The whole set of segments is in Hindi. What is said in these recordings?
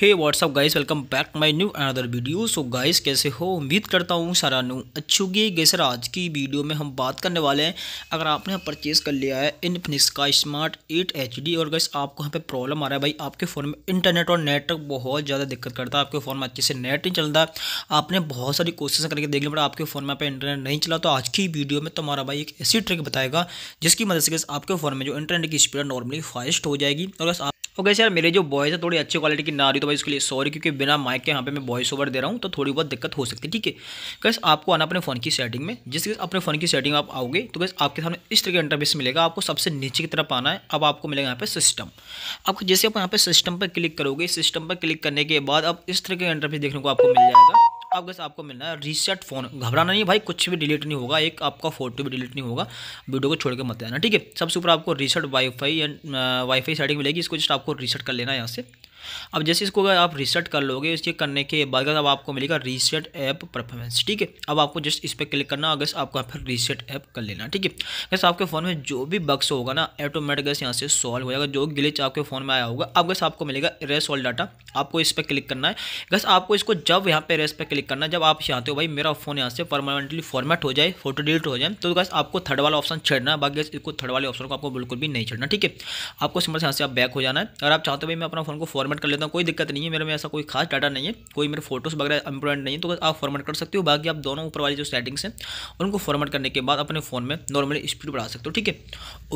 hey what's up guys welcome back my new another video so guys कैसे हो उम्मीद करता हूँ सारा न्यू अच्छी होगी सर आज की वीडियो में हम बात करने वाले हैं अगर आपने परचेज़ कर लिया है इनफिनिक्स का स्मार्ट 8 एच और गैस आपको यहाँ पे प्रॉब्लम आ रहा है भाई आपके फ़ोन में इंटरनेट और नेटवर्क बहुत ज़्यादा दिक्कत करता है आपके फ़ोन में अच्छे से नेट नहीं चलता आपने बहुत सारी कोशिशें करके देख लिया बट आपके फ़ोन में आप इंटरनेट नहीं चला तो आज की वीडियो में तुम्हारा भाई एक ऐसी ट्रिक बताएगा जिसकी मदद से गैस आपके फ़ोन में जो इंटरनेट की स्पीड नॉर्मली फास्ट हो जाएगी और आप और कैसे यार मेरे जो वॉइस है थोड़ी अच्छी क्वालिटी की ना आ रही तो भाई इसके लिए सॉरी क्योंकि बिना माइक के यहाँ पे मैं वॉइस ओवर दे रहा हूँ तो थोड़ी बहुत दिक्कत हो सकती है ठीक है कैसे आपको आना अपने फ़ोन की सेटिंग में जिस अपने फ़ोन की सेटिंग आप आओगे तो कैसे आपके सामने इस तरह का इंटरफेस मिलेगा आपको सबसे नीचे की तरफ आना है अब आपको मिलेगा यहाँ पे सिस्टम आपको जैसे आप यहाँ पे सिस्टम पर क्लिक करोगे सिस्टम पर क्लिक करने के बाद अब इस तरह के इंटरफेस देखने को आपको मिल जाएगा आप गैस आपको मिलना है रीसेट फोन घबराना नहीं भाई कुछ भी डिलीट नहीं होगा एक आपका फोटो भी डिलीट नहीं होगा वीडियो को छोड़ के मत आना ठीक है सबसे ऊपर आपको reset WiFi and WiFi setting मिलेगी इसको जस्ट आपको रीसेट कर लेना है यहाँ से अब जैसे इसको अगर आप रीसेट कर लोगे इसके करने के बाद अब आपको मिलेगा रीसेट ऐप परफॉर्मेंस ठीक है अब आपको जस्ट इस पर क्लिक करना अगर आपको फिर रीसेट ऐप कर लेना ठीक है गैस आपके फ़ोन में जो भी बक्स होगा ना ऑटोमेटिक गैस यहाँ से सॉल्व हो जाएगा जो ग्लिच आपके फ़ोन में आया होगा अब गैस आपको मिलेगा रेस ऑल डाटा आपको इस पर क्लिक करना है गैस आपको इसको जब यहाँ पे रेस पर क्लिक क्लिक करना जब आप चाहते हो भाई मेरा फोन यहाँ से परमानेंटली फॉर्मेट हो जाए फोटो डिलीट हो जाए तो गैस आपको थर्ड वाला ऑप्शन छेड़ना है बाकी इसको थर्ड वाले ऑप्शन को आपको बिल्कुल भी नहीं छेड़ना ठीक है आपको सिंपल से यहाँ से आप बैक हो जाना है अगर आप चाहते हो भाई मैं अपना फोन को फॉर्मेट कर लेता हूँ कोई दिक्कत नहीं है मेरे में ऐसा कोई खास डाटा नहीं है कोई मेरे फोटोज़ वगैरह इंपॉर्टेंट नहीं है तो आप फॉर्मेट कर सकते हो बाकी आप दोनों ऊपर वाली जो सेटिंग्स हैं उनको फॉर्मेट करने के बाद अपने फ़ोन में नॉर्मली स्पीड बढ़ा सकते हो ठीक है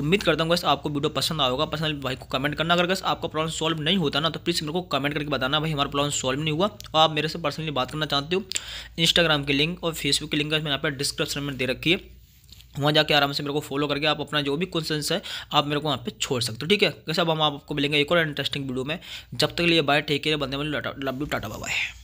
उम्मीद करता हूँ बस आपको वीडियो पसंद आएगा पसंद तो भाई को कमेंट करना अगर बस आपका प्रॉब्लम सॉल्व नहीं होता ना तो प्लीज़ मेरे को कमेंट करके बताना भाई हमारा प्रॉब्लम सॉल्व नहीं हुआ और आप मेरे से पर्सनली बात करना चाहते सकते हो इंस्टाग्राम की लिंक और फेसबुक की लिंक मैंने यहाँ पर डिस्क्रिप्शन में दे रखी है वहाँ जाके आराम से मेरे को फॉलो करके आप अपना जो भी क्वेश्चन है आप मेरे को वहाँ पे छोड़ सकते हो ठीक है कैसे अब हम आपको मिलेंगे एक और इंटरेस्टिंग वीडियो में जब तक लिए बाय टेक केयर बंदे में लव यू टाटा बाय